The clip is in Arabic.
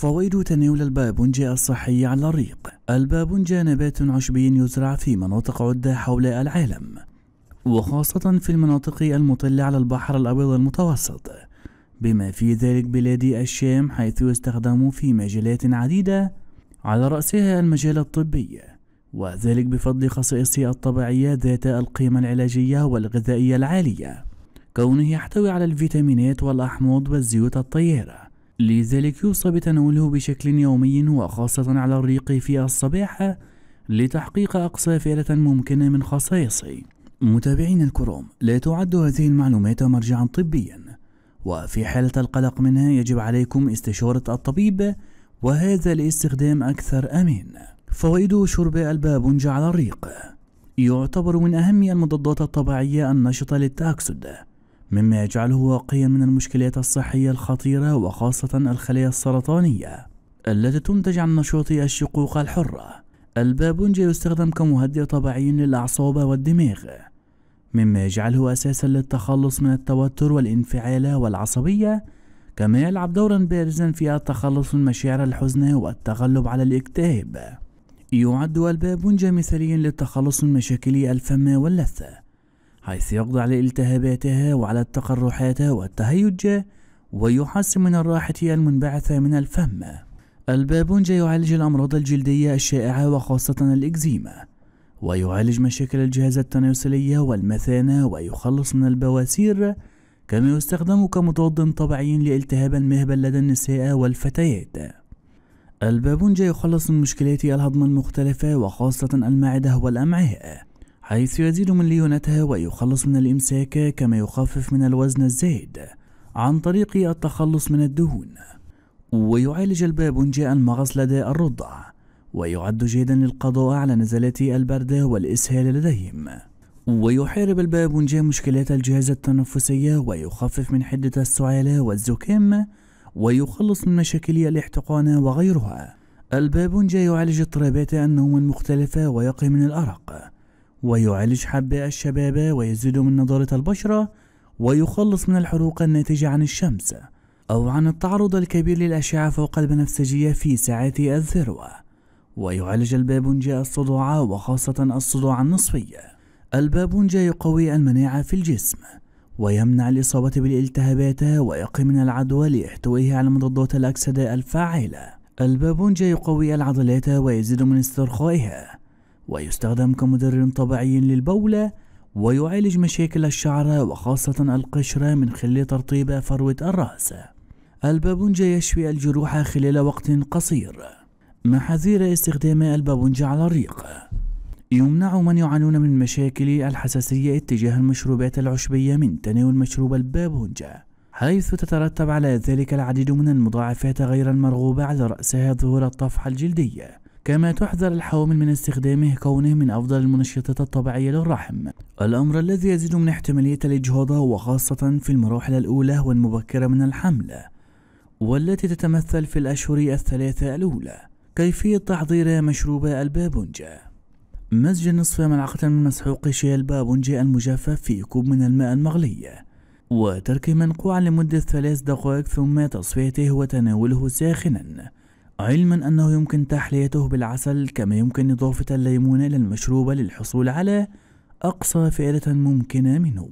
فويد تناول البابونجا الصحي على الريق البابونجا نبات عشبي يزرع في مناطق عدة حول العالم وخاصة في المناطق المطلة على البحر الأبيض المتوسط بما في ذلك بلاد الشام حيث يستخدم في مجالات عديدة على رأسها المجال الطبي وذلك بفضل خصائصه الطبيعية ذات القيمة العلاجية والغذائية العالية كونه يحتوي على الفيتامينات والأحماض والزيوت الطيارة لذلك يوصى بتناوله بشكل يومي وخاصة على الريق في الصباح لتحقيق أقصى فئة ممكنة من خصائصه متابعين الكرام لا تعد هذه المعلومات مرجعا طبيا وفي حالة القلق منها يجب عليكم استشارة الطبيب وهذا لاستخدام أكثر أمان فوائد شرب البابونج على الريق يعتبر من أهم المضادات الطبيعية النشطة للتأكسد مما يجعله واقيا من المشكلات الصحية الخطيرة وخاصة الخلايا السرطانية التي تنتج عن نشاط الشقوق الحرة البابونجا يستخدم كمهدئ طبيعي للأعصاب والدماغ مما يجعله أساسا للتخلص من التوتر والانفعال والعصبية كما يلعب دورا بارزا في التخلص من مشاعر الحزن والتغلب على الاكتئاب يعد البابونجا مثاليا للتخلص من مشاكل الفم واللثة حيث يقضي على التهاباتها وعلى التقرحات والتهيج ويحسن من الراحة المنبعثة من الفم البابونجا يعالج الأمراض الجلدية الشائعة وخاصة الإكزيما ويعالج مشاكل الجهاز التناسلية والمثانة ويخلص من البواسير كما يستخدم كمضاد طبيعي لالتهاب المهبل لدى النساء والفتيات البابونجا يخلص من مشكلات الهضم المختلفة وخاصة المعدة والأمعاء حيث يزيد من ليونتها ويخلص من الإمساك كما يخفف من الوزن الزائد عن طريق التخلص من الدهون ويعالج البابونجا المغص لدى الرضع ويعد جيدا للقضاء على نزلات البرد والإسهال لديهم ويحارب البابونجا مشكلات الجهاز التنفسي ويخفف من حدة السعالة والزكام ويخلص من مشاكل الاحتقان وغيرها البابونجا يعالج اضطرابات النوم المختلفة ويقي من الأرق ويعالج حباء الشباب ويزيد من نضارة البشرة ويخلص من الحروق الناتجة عن الشمس أو عن التعرض الكبير للأشعة فوق البنفسجية في ساعات الذروة ويعالج البابونجا الصداع وخاصة الصداع النصفي البابونجا يقوي المناعة في الجسم ويمنع الإصابة بالالتهابات ويقي من العدوى لإحتوائه على مضادات الأكسدة الفاعلة البابونجا يقوي العضلات ويزيد من استرخائها ويستخدم كمدر طبيعي للبولة ويعالج مشاكل الشعر وخاصة القشرة من خلال ترطيب فروة الرأس البابونجا يشفي الجروح خلال وقت قصير محاذير استخدام البابونجا على الريق يمنع من يعانون من مشاكل الحساسية اتجاه المشروبات العشبية من تناول مشروب البابونجا حيث تترتب على ذلك العديد من المضاعفات غير المرغوبة على رأسها ظهور الطفح الجلدية كما تحذر الحوامل من استخدامه كونه من أفضل المنشطات الطبيعية للرحم الأمر الذي يزيد من احتمالية الإجهاض وخاصة في المراحل الأولى والمبكرة من الحمل والتي تتمثل في الأشهر الثلاثة الأولى كيفية تحضير مشروب البابونجا مزج نصف ملعقة من مسحوق شاي البابونجا المجفف في كوب من الماء المغلي وتركه منقوعا لمدة ثلاث دقائق ثم تصفيته وتناوله ساخنا علما أنه يمكن تحليته بالعسل كما يمكن إضافة الليمون إلى المشروب للحصول على أقصى فائدة ممكنة منه